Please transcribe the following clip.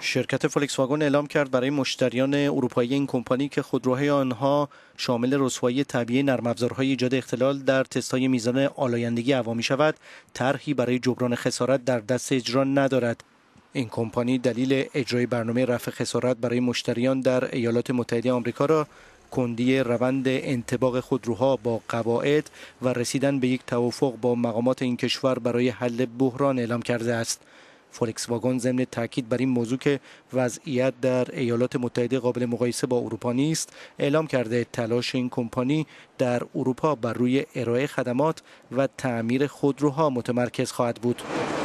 شرکت فولکس واگن اعلام کرد برای مشتریان اروپایی این کمپانی که خودروهای آنها شامل رسوایی طبیعی نرم افزارهای ایجاد اختلال در تستهای میزان آلایندگی عوامی شود طرحی برای جبران خسارت در دست اجرا ندارد این کمپانی دلیل اجرای برنامه رفع خسارت برای مشتریان در ایالات متحده آمریکا را کندی روند انتباق خودروها با قواعد و رسیدن به یک توافق با مقامات این کشور برای حل بحران اعلام کرده است فولکس واگن ضمن تاکید بر این موضوع که وضعیت در ایالات متحده قابل مقایسه با اروپا نیست اعلام کرده تلاش این کمپانی در اروپا بر روی ارائه خدمات و تعمیر خودروها متمرکز خواهد بود